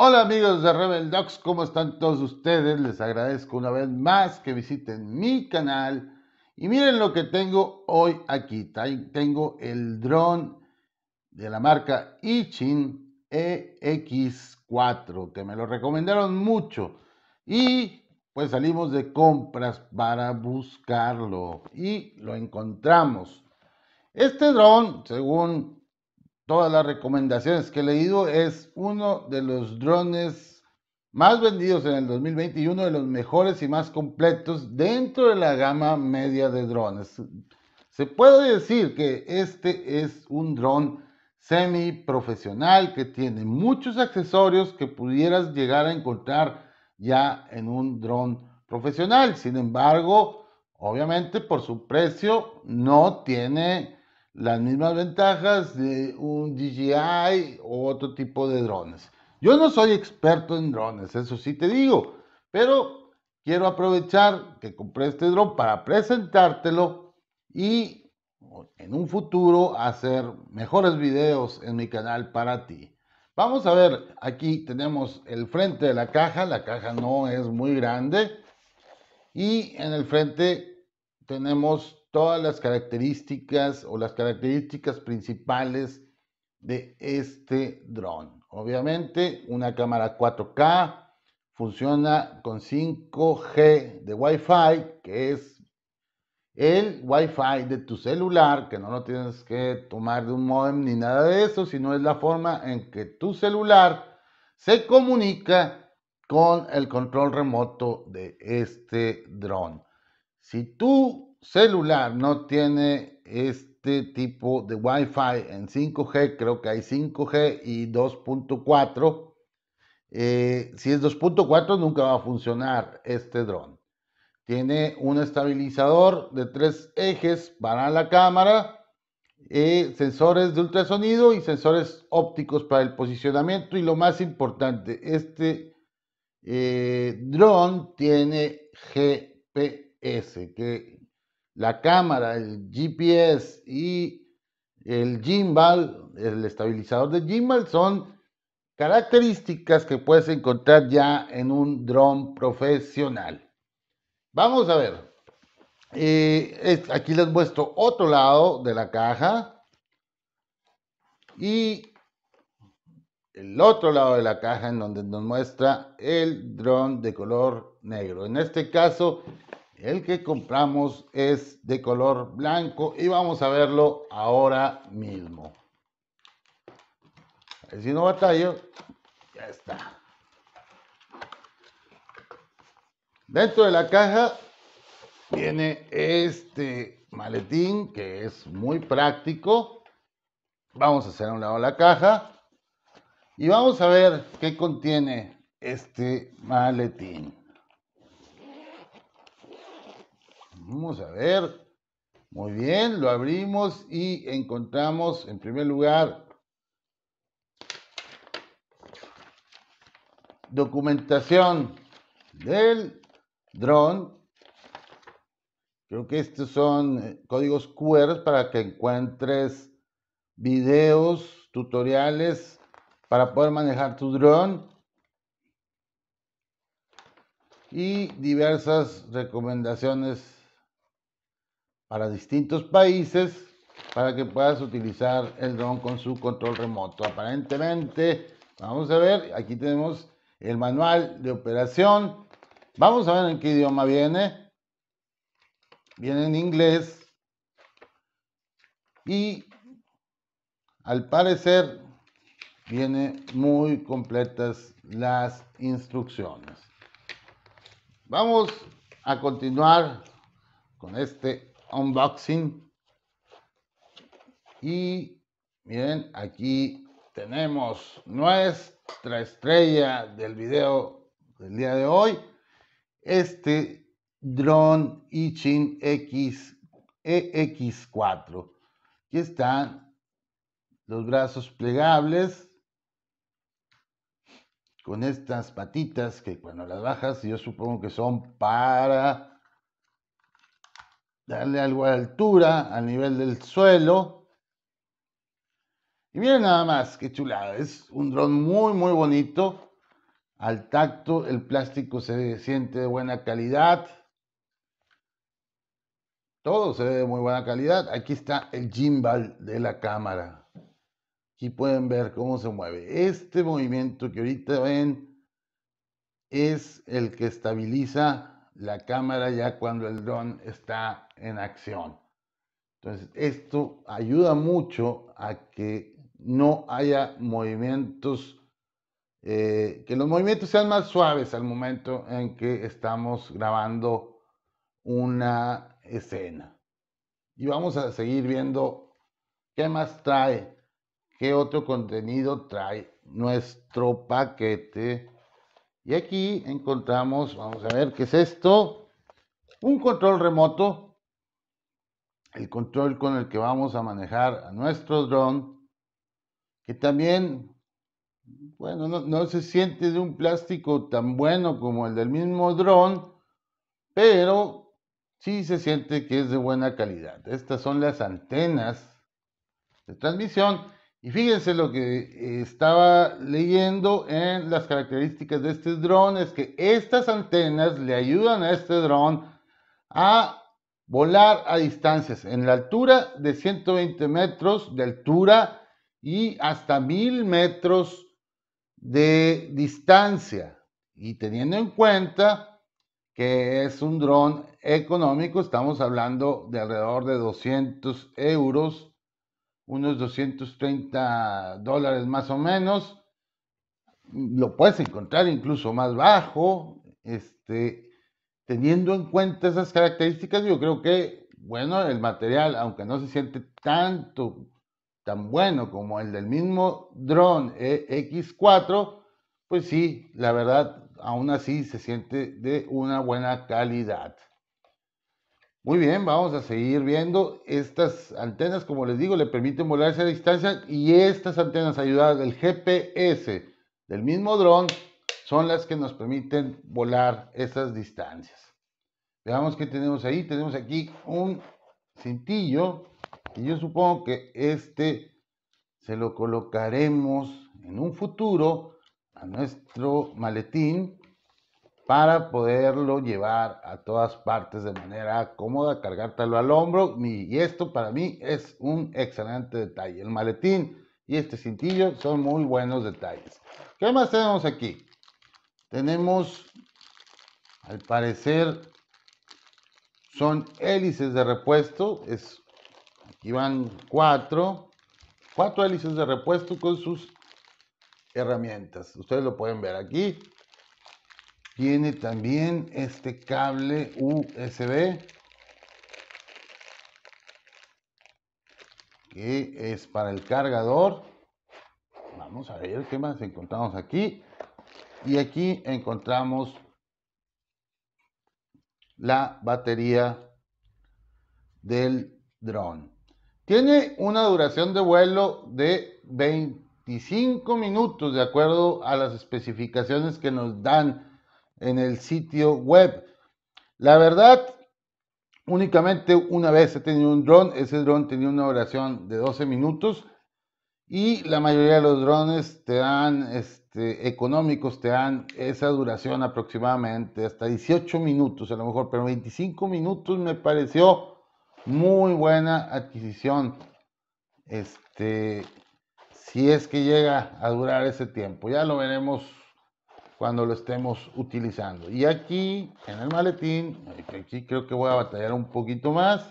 Hola amigos de Rebel Docs, ¿cómo están todos ustedes? Les agradezco una vez más que visiten mi canal. Y miren lo que tengo hoy aquí. Tengo el dron de la marca Ichin EX4, que me lo recomendaron mucho. Y pues salimos de compras para buscarlo y lo encontramos. Este dron, según todas las recomendaciones que he leído, es uno de los drones más vendidos en el 2020 y uno de los mejores y más completos dentro de la gama media de drones. Se puede decir que este es un dron semi profesional que tiene muchos accesorios que pudieras llegar a encontrar ya en un dron profesional. Sin embargo, obviamente por su precio no tiene las mismas ventajas de un DJI o otro tipo de drones. Yo no soy experto en drones, eso sí te digo, pero quiero aprovechar que compré este drone para presentártelo y en un futuro hacer mejores videos en mi canal para ti. Vamos a ver, aquí tenemos el frente de la caja, la caja no es muy grande y en el frente tenemos todas las características o las características principales de este dron. Obviamente, una cámara 4K funciona con 5G de Wi-Fi, que es el Wi-Fi de tu celular, que no lo tienes que tomar de un modem ni nada de eso, sino es la forma en que tu celular se comunica con el control remoto de este dron. Si tú celular no tiene este tipo de Wi-Fi en 5G, creo que hay 5G y 2.4. Eh, si es 2.4 nunca va a funcionar este dron. Tiene un estabilizador de tres ejes para la cámara, eh, sensores de ultrasonido y sensores ópticos para el posicionamiento. Y lo más importante, este eh, dron tiene GPS, la cámara, el GPS y el gimbal, el estabilizador de gimbal, son características que puedes encontrar ya en un dron profesional. Vamos a ver. Eh, aquí les muestro otro lado de la caja y el otro lado de la caja en donde nos muestra el dron de color negro. En este caso el que compramos es de color blanco y vamos a verlo ahora mismo. Si no batallo, ya está. Dentro de la caja viene este maletín que es muy práctico. Vamos a hacer a un lado la caja y vamos a ver qué contiene este maletín. Vamos a ver. Muy bien, lo abrimos y encontramos en primer lugar documentación del dron. Creo que estos son eh, códigos QR para que encuentres videos, tutoriales para poder manejar tu dron y diversas recomendaciones para distintos países para que puedas utilizar el dron con su control remoto. Aparentemente, vamos a ver, aquí tenemos el manual de operación. Vamos a ver en qué idioma viene. Viene en inglés. Y al parecer viene muy completas las instrucciones. Vamos a continuar con este unboxing. Y miren, aquí tenemos nuestra estrella del video del día de hoy. Este Drone Ichin X EX4. Aquí están los brazos plegables con estas patitas que cuando las bajas yo supongo que son para darle algo a la altura, al nivel del suelo. Y miren nada más, qué chulada. Es un dron muy, muy bonito. Al tacto, el plástico se siente de buena calidad. Todo se ve de muy buena calidad. Aquí está el gimbal de la cámara. Aquí pueden ver cómo se mueve. Este movimiento que ahorita ven es el que estabiliza la cámara ya cuando el dron está en acción. Entonces, esto ayuda mucho a que no haya movimientos, eh, que los movimientos sean más suaves al momento en que estamos grabando una escena. Y vamos a seguir viendo qué más trae, qué otro contenido trae nuestro paquete y aquí encontramos, vamos a ver qué es esto, un control remoto, el control con el que vamos a manejar a nuestro dron, que también, bueno, no, se siente de un plástico tan bueno como el del mismo dron, pero sí se siente que es de buena calidad. Estas son las antenas de transmisión y fíjense lo que eh, estaba leyendo en las características de este dron, es que estas antenas le ayudan a este dron a volar a distancias en la altura de 120 metros de altura y hasta 1000 metros de distancia. Y teniendo en cuenta que es un dron económico, estamos hablando de alrededor de 200 euros unos 230 dólares más o menos. Lo puedes encontrar incluso más bajo. Este, teniendo en cuenta esas características, yo creo que, bueno, el material, aunque no se siente tanto, tan bueno como el del mismo dron e X4, pues sí, la verdad, aún así se siente de una buena calidad. Muy bien, vamos a seguir viendo estas antenas, como les digo, le permiten volar esa distancia y estas antenas ayudadas del GPS del mismo dron son las que nos permiten volar esas distancias. Veamos que tenemos ahí. Tenemos aquí un cintillo y yo supongo que este se lo colocaremos en un futuro a nuestro maletín para poderlo llevar a todas partes de manera cómoda, cargártelo al hombro. Y esto para mí es un excelente detalle. El maletín y este cintillo son muy buenos detalles. ¿Qué más tenemos aquí? Tenemos, al parecer, son hélices de repuesto. Es, aquí van cuatro, cuatro hélices de repuesto con sus herramientas. Ustedes lo pueden ver aquí tiene también este cable USB que es para el cargador. Vamos a ver qué más encontramos aquí. Y aquí encontramos la batería del dron. Tiene una duración de vuelo de 25 minutos de acuerdo a las especificaciones que nos dan en el sitio web. La verdad, únicamente una vez he tenido un dron, ese dron tenía una duración de 12 minutos y la mayoría de los drones te dan, este, económicos, te dan esa duración aproximadamente, hasta 18 minutos a lo mejor, pero 25 minutos me pareció muy buena adquisición. Este, si es que llega a durar ese tiempo, ya lo veremos cuando lo estemos utilizando. Y aquí, en el maletín, aquí creo que voy a batallar un poquito más.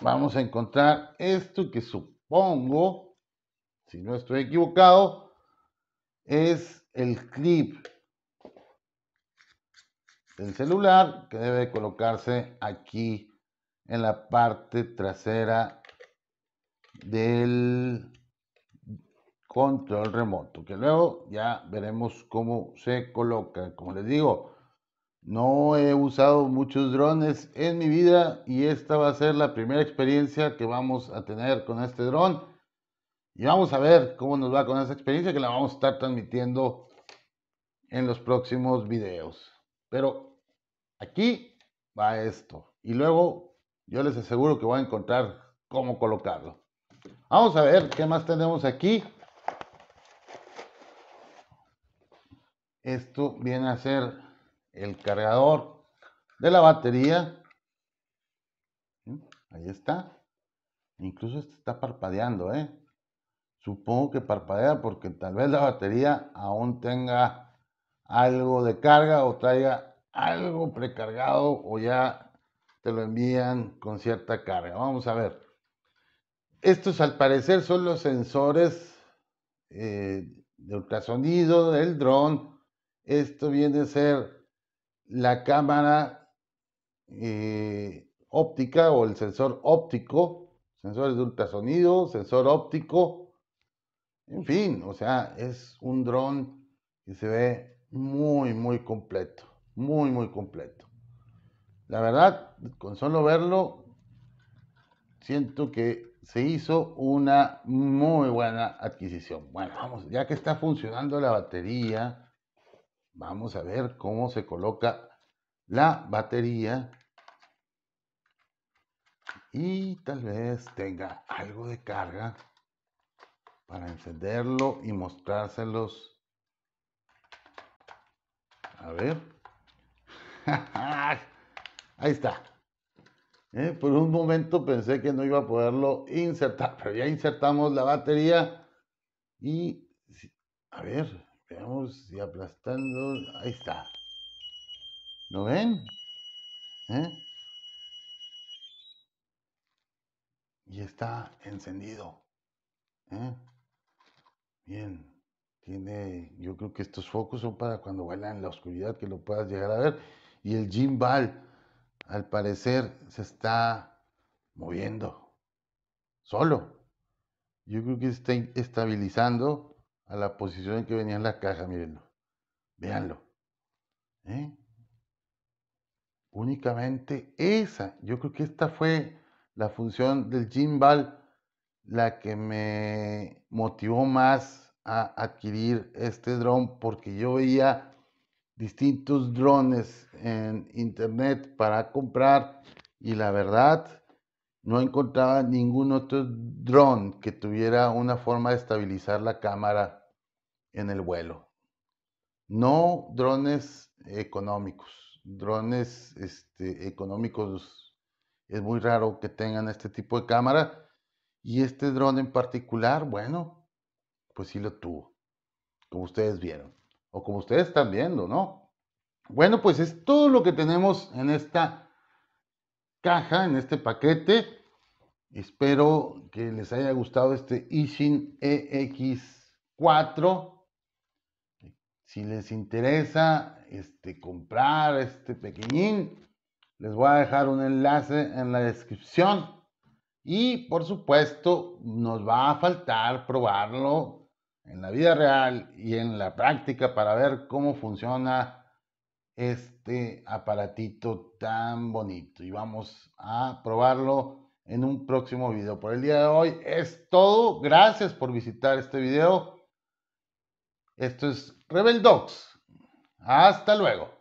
Vamos a encontrar esto que supongo, si no estoy equivocado, es el clip del celular que debe colocarse aquí en la parte trasera del control remoto, que luego ya veremos cómo se coloca. Como les digo, no he usado muchos drones en mi vida y esta va a ser la primera experiencia que vamos a tener con este dron. Y vamos a ver cómo nos va con esa experiencia que la vamos a estar transmitiendo en los próximos videos. Pero aquí va esto. Y luego yo les aseguro que voy a encontrar cómo colocarlo. Vamos a ver qué más tenemos aquí. Esto viene a ser el cargador de la batería. ¿Mm? Ahí está. Incluso este está parpadeando, ¿eh? Supongo que parpadea porque tal vez la batería aún tenga algo de carga o traiga algo precargado o ya te lo envían con cierta carga. Vamos a ver. Estos al parecer son los sensores eh, de ultrasonido del dron esto viene a ser la cámara eh, óptica o el sensor óptico, sensores de ultrasonido, sensor óptico, en fin, o sea, es un dron que se ve muy, muy completo, muy, muy completo. La verdad, con solo verlo, siento que se hizo una muy buena adquisición. Bueno, vamos, ya que está funcionando la batería, Vamos a ver cómo se coloca la batería. Y tal vez tenga algo de carga para encenderlo y mostrárselos. A ver. Ahí está. Eh, por un momento pensé que no iba a poderlo insertar, pero ya insertamos la batería y a ver, y aplastando. Ahí está. ¿Lo ven? ¿Eh? Y está encendido. ¿Eh? Bien. Tiene, yo creo que estos focos son para cuando vuela en la oscuridad que lo puedas llegar a ver. Y el gimbal, al parecer, se está moviendo solo. Yo creo que se está estabilizando a la posición en que venían las cajas, mirenlo Véanlo. ¿eh? Únicamente esa. Yo creo que esta fue la función del gimbal la que me motivó más a adquirir este dron porque yo veía distintos drones en internet para comprar y la verdad no encontraba ningún otro dron que tuviera una forma de estabilizar la cámara en el vuelo. No drones económicos, drones este, económicos es muy raro que tengan este tipo de cámara y este dron en particular, bueno, pues sí lo tuvo, como ustedes vieron o como ustedes están viendo, ¿no? Bueno, pues es todo lo que tenemos en esta caja, en este paquete. Espero que les haya gustado este Ishin EX4. Si les interesa este, comprar este pequeñín, les voy a dejar un enlace en la descripción. Y por supuesto, nos va a faltar probarlo en la vida real y en la práctica para ver cómo funciona este aparatito tan bonito y vamos a probarlo en un próximo video. Por el día de hoy es todo. Gracias por visitar este video. Esto es Rebel Dogs. Hasta luego.